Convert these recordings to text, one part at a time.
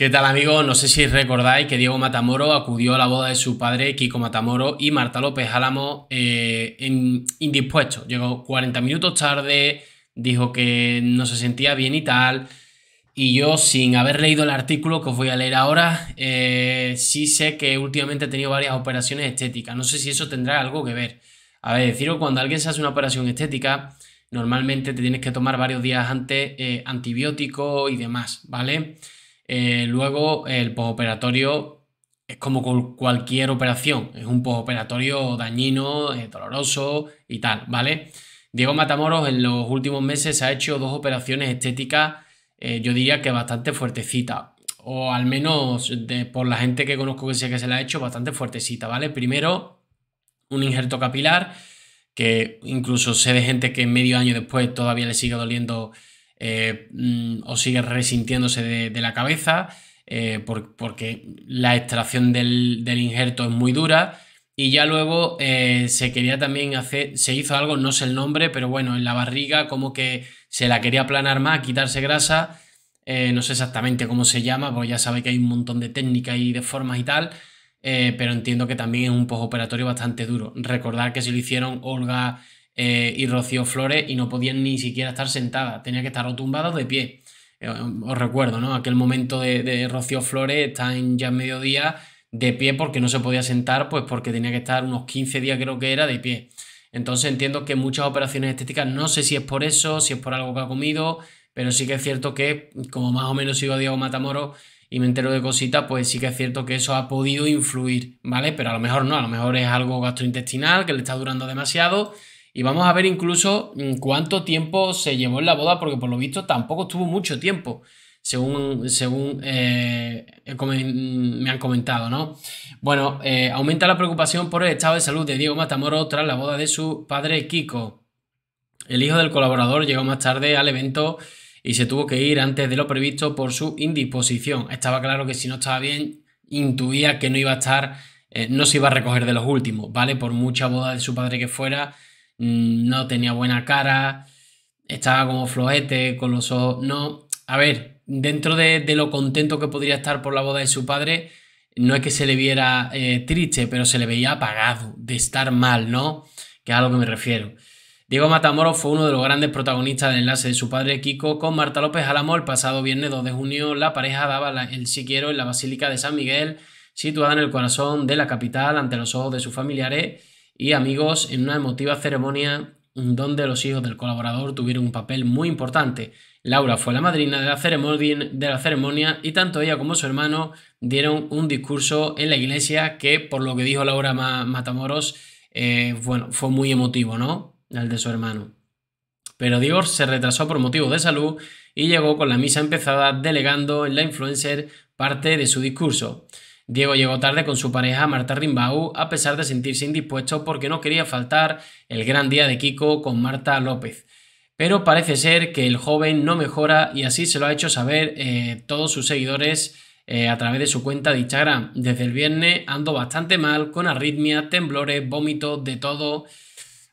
¿Qué tal amigos? No sé si recordáis que Diego Matamoro acudió a la boda de su padre Kiko Matamoro y Marta López Álamo eh, en, indispuesto. Llegó 40 minutos tarde, dijo que no se sentía bien y tal. Y yo, sin haber leído el artículo que os voy a leer ahora, eh, sí sé que últimamente he tenido varias operaciones estéticas. No sé si eso tendrá algo que ver. A ver, deciros, cuando alguien se hace una operación estética, normalmente te tienes que tomar varios días antes eh, antibióticos y demás, ¿vale? Eh, luego, el posoperatorio es como cualquier operación, es un posoperatorio dañino, eh, doloroso y tal, ¿vale? Diego Matamoros en los últimos meses ha hecho dos operaciones estéticas, eh, yo diría que bastante fuertecita o al menos por la gente que conozco que sé que se la ha hecho, bastante fuertecita, ¿vale? Primero, un injerto capilar, que incluso sé de gente que medio año después todavía le sigue doliendo eh, mm, o sigue resintiéndose de, la cabeza, eh, porque la extracción del, injerto es muy dura. Y ya luego eh, se quería también hacer, se hizo algo, no sé el nombre, pero bueno, en la barriga como que se la quería aplanar más, quitarse grasa. no sé exactamente cómo se llama, porque ya sabe que hay un montón de técnicas y de formas y tal. pero entiendo que también es un postoperatorio bastante duro. Recordar que se lo hicieron Olga eh, y Rocío Flores y no podían ni siquiera estar sentadas, tenía que estar de pie. Eh, os recuerdo, ¿no? Aquel momento de, de Rocío Flores está en ya mediodía de pie porque no se podía sentar, pues porque tenía que estar unos 15 días creo que era de pie. Entonces entiendo que muchas operaciones estéticas, no sé si es por eso, si es por algo que ha comido, pero sí que es cierto que, como más o menos sigo a Diego Matamoros y me entero de cositas, pues sí que es cierto que eso ha podido influir, ¿vale? Pero a lo mejor no, a lo mejor es algo gastrointestinal que le está durando demasiado y vamos a ver incluso mm, cuánto tiempo se llevó en la boda, porque por lo visto tampoco estuvo mucho tiempo, según, según eh, mm, me han comentado, ¿no? Bueno, eh, aumenta la preocupación por el estado de salud de Diego Matamoros tras la boda de su padre Kiko. El hijo del colaborador llegó más tarde al evento y se tuvo que ir antes de lo previsto por su indisposición. Estaba claro que si no estaba bien, intuía que no iba a estar, eh, no se iba a recoger de los últimos, ¿vale? Por mucha boda de su padre que fuera, Mm, no tenía buena cara, estaba como flojete, con los ojos. No, a ver, dentro de, de, lo contento que podría estar por la boda de su padre, no es que se le viera eh, triste, pero se le veía apagado, de estar mal, ¿no? Que es a lo que me refiero. Diego Matamoros fue uno de los grandes protagonistas del enlace de su padre Kiko con Marta López Álamo el pasado viernes 2 de junio. La pareja daba el si quiero en la Basílica de San Miguel, situada en el corazón de la capital, ante los ojos de sus familiares y amigos en una emotiva ceremonia donde los hijos del colaborador tuvieron un papel muy importante. Laura fue la madrina de la, ceremonia, y tanto ella como su hermano dieron un discurso en la iglesia que, por lo que dijo Laura Matamoros, eh, bueno, fue muy emotivo, ¿no? El de su hermano. Pero Dior se retrasó por motivos de salud y llegó con la misa empezada delegando en la influencer parte de su discurso. Diego llegó tarde con su pareja Marta Rimbau a pesar de sentirse indispuesto porque no quería faltar el gran día de Kiko con Marta López. Pero parece ser que el joven no mejora y así se lo ha hecho saber eh, todos sus seguidores eh, a través de su cuenta de Instagram. Desde el viernes ando bastante mal, con arritmia, temblores, vómitos, de todo.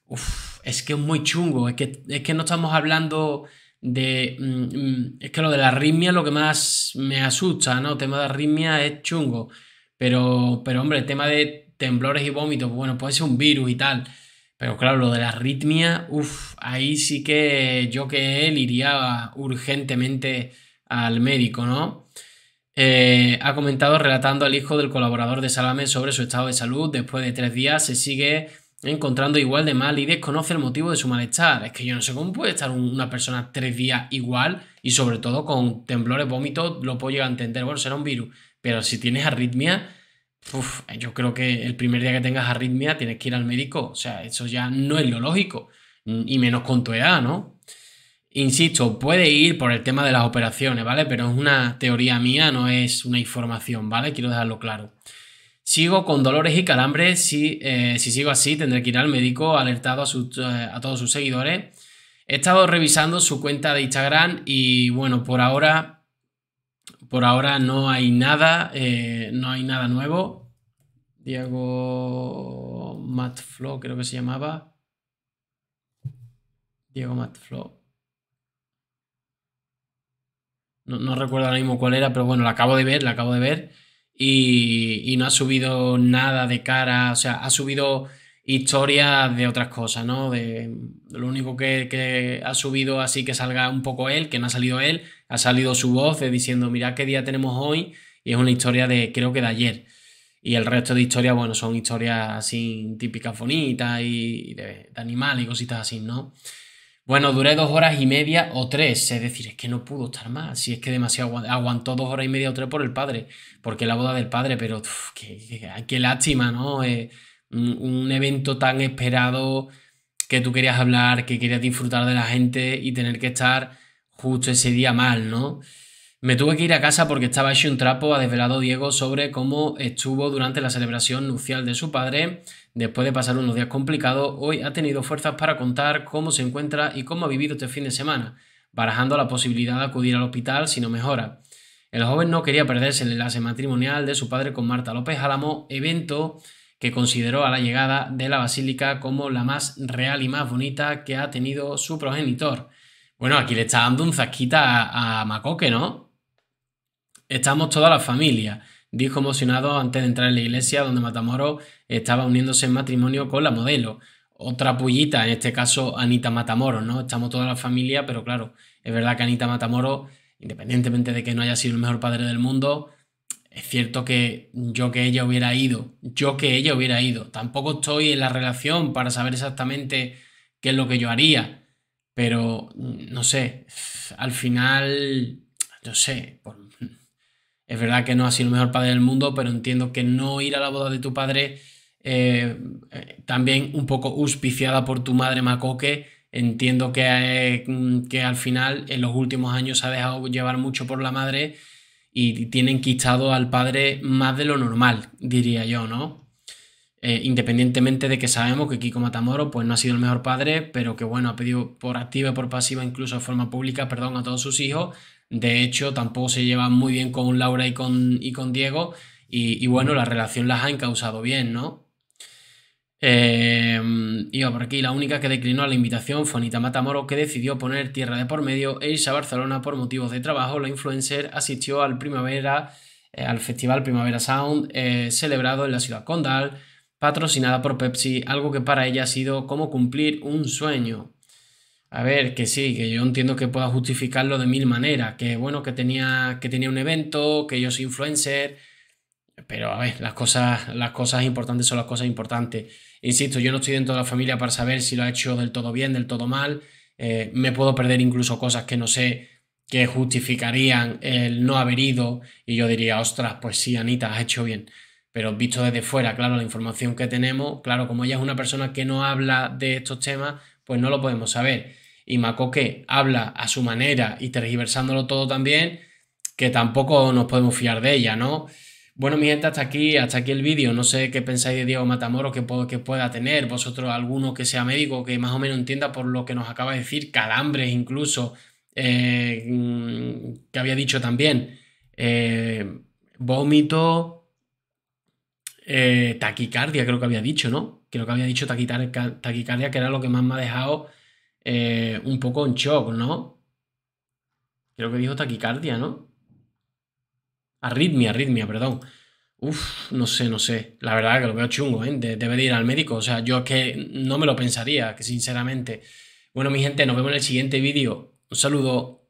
Uf, es que es muy chungo, es que, es que no estamos hablando de... Mm, mm, es que lo de la arritmia es lo que más me asusta, ¿no? El tema de arritmia es chungo. Pero, pero hombre, el tema de temblores y vómitos, bueno, puede ser un virus y tal. Pero claro, lo de la arritmia, uff, ahí sí que yo que él iría urgentemente al médico, ¿no? Eh, ha comentado relatando al hijo del colaborador de Salame sobre su estado de salud. Después de tres días se sigue encontrando igual de mal y desconoce el motivo de su malestar. Es que yo no sé cómo puede estar una persona tres días igual y sobre todo con temblores, vómitos, lo puedo llegar a entender. Bueno, será un virus, pero si tienes arritmia, Uf, yo creo que el primer día que tengas arritmia tienes que ir al médico. O sea, eso ya no es lo lógico. Mm, y menos con tu edad, ¿no? Insisto, puede ir por el tema de las operaciones, ¿vale? Pero es una teoría mía, no es una información, ¿vale? Quiero dejarlo claro. Sigo con dolores y calambres. Eh, si, sigo así, tendré que ir al médico alertado a, eh, a todos sus seguidores. He estado revisando su cuenta de Instagram y bueno, por ahora por ahora no hay nada, eh, no hay nada nuevo. Diego Matflow, creo que se llamaba. Diego Matflow. No, recuerdo ahora mismo cuál era, pero bueno, la acabo de ver, la acabo de ver. Y, y no ha subido nada de cara, o sea, ha subido historias de otras cosas, ¿no? De, lo único que, ha subido así que salga un poco él, que no ha salido él, ha salido su voz diciendo, mira qué día tenemos hoy, y es una historia de, creo que de ayer. Y el resto de historias, bueno, son historias así típicas bonitas y de, de animales y cositas así, ¿no? Bueno, duré dos horas y media o tres, es decir, es que no pudo estar más, si es que demasiado aguantó dos horas y media o tres por el padre, porque la boda del padre, pero qué, lástima, ¿no? Eh, un evento tan esperado que tú querías hablar, que querías disfrutar de la gente y tener que estar justo ese día mal, ¿no? Me tuve que ir a casa porque estaba hecho un trapo, ha desvelado Diego sobre cómo estuvo durante la celebración nupcial de su padre. Después de pasar unos días complicados, hoy ha tenido fuerzas para contar cómo se encuentra y cómo ha vivido este fin de semana, barajando la posibilidad de acudir al hospital si no mejora. El joven no quería perderse el enlace matrimonial de su padre con Marta López Álamo, evento que consideró a la llegada de la basílica como la más real y más bonita que ha tenido su progenitor. Bueno, aquí le está dando un zasquita a, Macoque, ¿no? Estamos toda la familia, dijo emocionado antes de entrar en la iglesia donde Matamoros estaba uniéndose en matrimonio con la modelo. Otra pullita, en este caso Anita Matamoros, ¿no? Estamos toda la familia, pero claro, es verdad que Anita Matamoros, independientemente de que no haya sido el mejor padre del mundo, es cierto que yo que ella hubiera ido, yo que ella hubiera ido. Tampoco estoy en la relación para saber exactamente qué es lo que yo haría. Pero, mm, no sé, al final, no sé, mm, es verdad que no ha sido el mejor padre del mundo, pero entiendo que no ir a la boda de tu padre, eh, eh, también un poco auspiciada por tu madre Macoque, entiendo que, eh, mm, que al final en los últimos años se ha dejado llevar mucho por la madre y tienen quitado al padre más de lo normal, diría yo, ¿no? Eh, independientemente de que sabemos que Kiko Matamoro pues, no ha sido el mejor padre, pero que bueno, ha pedido por activa y por pasiva, incluso de forma pública, perdón a todos sus hijos. De hecho, tampoco se llevan muy bien con Laura y con, y con Diego. Y, bueno, la relación las ha encausado bien, ¿no? Eh, iba por aquí, la única que declinó la invitación fue Anita Matamoro, que decidió poner tierra de por medio e irse a Barcelona por motivos de trabajo. La influencer asistió al Primavera, eh, al Festival Primavera Sound, eh, celebrado en la ciudad Condal, patrocinada por Pepsi, algo que para ella ha sido como cumplir un sueño. A ver, que sí, que yo entiendo que pueda justificarlo de mil maneras, que bueno, que tenía, que tenía un evento, que yo soy influencer, pero a ver, las cosas, las cosas importantes son las cosas importantes. Insisto, yo no estoy dentro de la familia para saber si lo ha hecho del todo bien, del todo mal. Eh, me puedo perder incluso cosas que no sé que justificarían el no haber ido y yo diría, ostras, pues sí, Anita, has hecho bien. Pero visto desde fuera, claro, la información que tenemos, claro, como ella es una persona que no habla de estos temas, pues no lo podemos saber. Y que habla a su manera y tergiversándolo todo también, que tampoco nos podemos fiar de ella, ¿no? Bueno, mi gente, hasta aquí, hasta aquí el vídeo. No sé qué pensáis de Diego Matamoros que, que pueda tener. Vosotros, alguno que sea médico, que más o menos entienda por lo que nos acaba de decir, calambres incluso, eh, mm, que había dicho también. Eh, vómito, eh, taquicardia, creo que había dicho, ¿no? Creo que había dicho taquicardia, taquicardia que era lo que más me ha dejado un poco en shock, ¿no? Creo que dijo taquicardia, ¿no? Arritmia, arritmia, perdón. Uff, no sé, no sé. La verdad que lo veo chungo, ¿eh? debe de ir al médico. O sea, yo es que no me lo pensaría, que sinceramente. Bueno, mi gente, nos vemos en el siguiente vídeo. Un saludo.